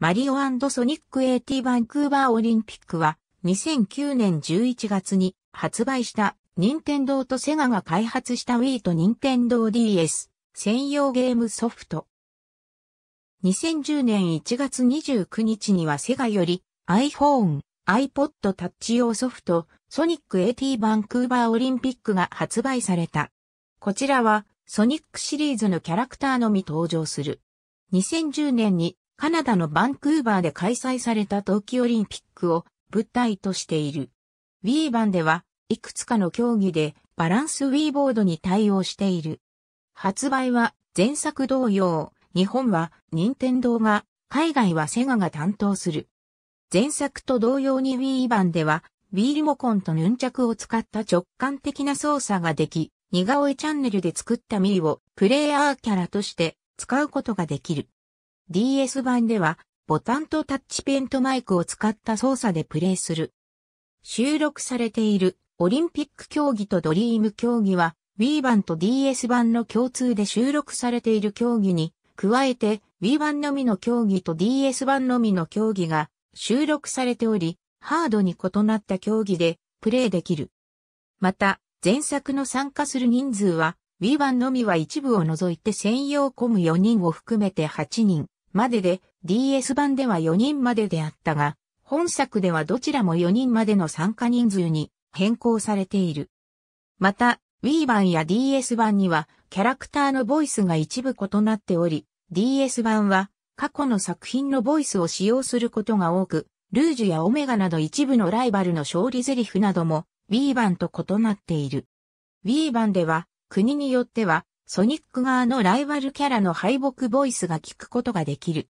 マリオソニック AT バンクーバーオリンピックは2009年11月に発売した任天堂とセガが開発した Wii と任天堂 DS 専用ゲームソフト。2010年1月29日にはセガより iPhone、iPod タッチ用ソフト、ソニック AT バンクーバーオリンピックが発売された。こちらはソニックシリーズのキャラクターのみ登場する。2010年にカナダのバンクーバーで開催された冬季オリンピックを舞台としている。ウィーバンでは、いくつかの競技でバランスウィーボードに対応している。発売は前作同様、日本は任天堂が、海外はセガが担当する。前作と同様に Wii 版では、Wii リモコンとヌンチャクを使った直感的な操作ができ、似顔絵チャンネルで作ったミーをプレイヤーキャラとして使うことができる。DS 版では、ボタンとタッチペンとマイクを使った操作でプレイする。収録されているオリンピック競技とドリーム競技は Wii 版と DS 版の共通で収録されている競技に加えて Wii 版のみの競技と DS 版のみの競技が収録されておりハードに異なった競技でプレイできる。また前作の参加する人数は Wii 版のみは一部を除いて専用コム4人を含めて8人。までで、DS 版では4人までであったが、本作ではどちらも4人までの参加人数に変更されている。また、Wii 版や DS 版には、キャラクターのボイスが一部異なっており、DS 版は過去の作品のボイスを使用することが多く、ルージュやオメガなど一部のライバルの勝利台詞なども Wii 版と異なっている。Wii 版では国によってはソニック側のライバルキャラの敗北ボイスが聞くことができる。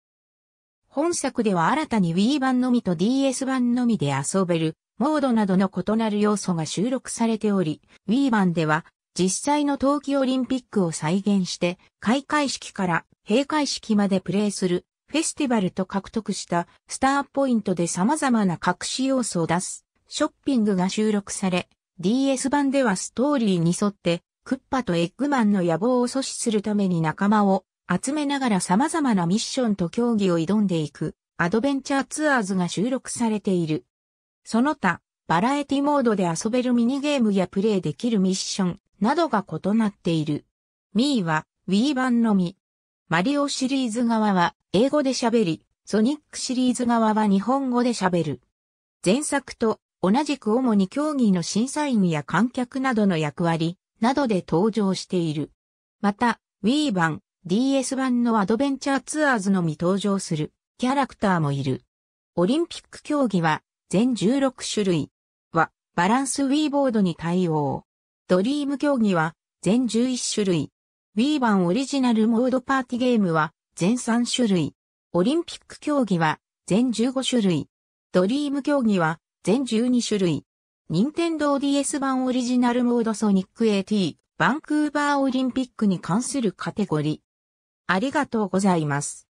本作では新たに Wii 版のみと DS 版のみで遊べる、モードなどの異なる要素が収録されており、Wii 版では実際の冬季オリンピックを再現して、開会式から閉会式までプレイするフェスティバルと獲得したスターポイントで様々な隠し要素を出すショッピングが収録され、DS 版ではストーリーに沿ってクッパとエッグマンの野望を阻止するために仲間を集めながら様々なミッションと競技を挑んでいくアドベンチャーツアーズが収録されている。その他、バラエティモードで遊べるミニゲームやプレイできるミッションなどが異なっている。ミーは Wii 版のみ。マリオシリーズ側は英語で喋り、ソニックシリーズ側は日本語で喋る。前作と同じく主に競技の審査員や観客などの役割、などで登場している。また、Wii 版、DS 版のアドベンチャーツアーズのみ登場するキャラクターもいる。オリンピック競技は全16種類はバランス Wii ボードに対応。ドリーム競技は全11種類。Wii 版オリジナルモードパーティゲームは全3種類。オリンピック競技は全15種類。ドリーム競技は全12種類。任天堂 DS 版オリジナルモードソニック AT バンクーバーオリンピックに関するカテゴリー。ありがとうございます。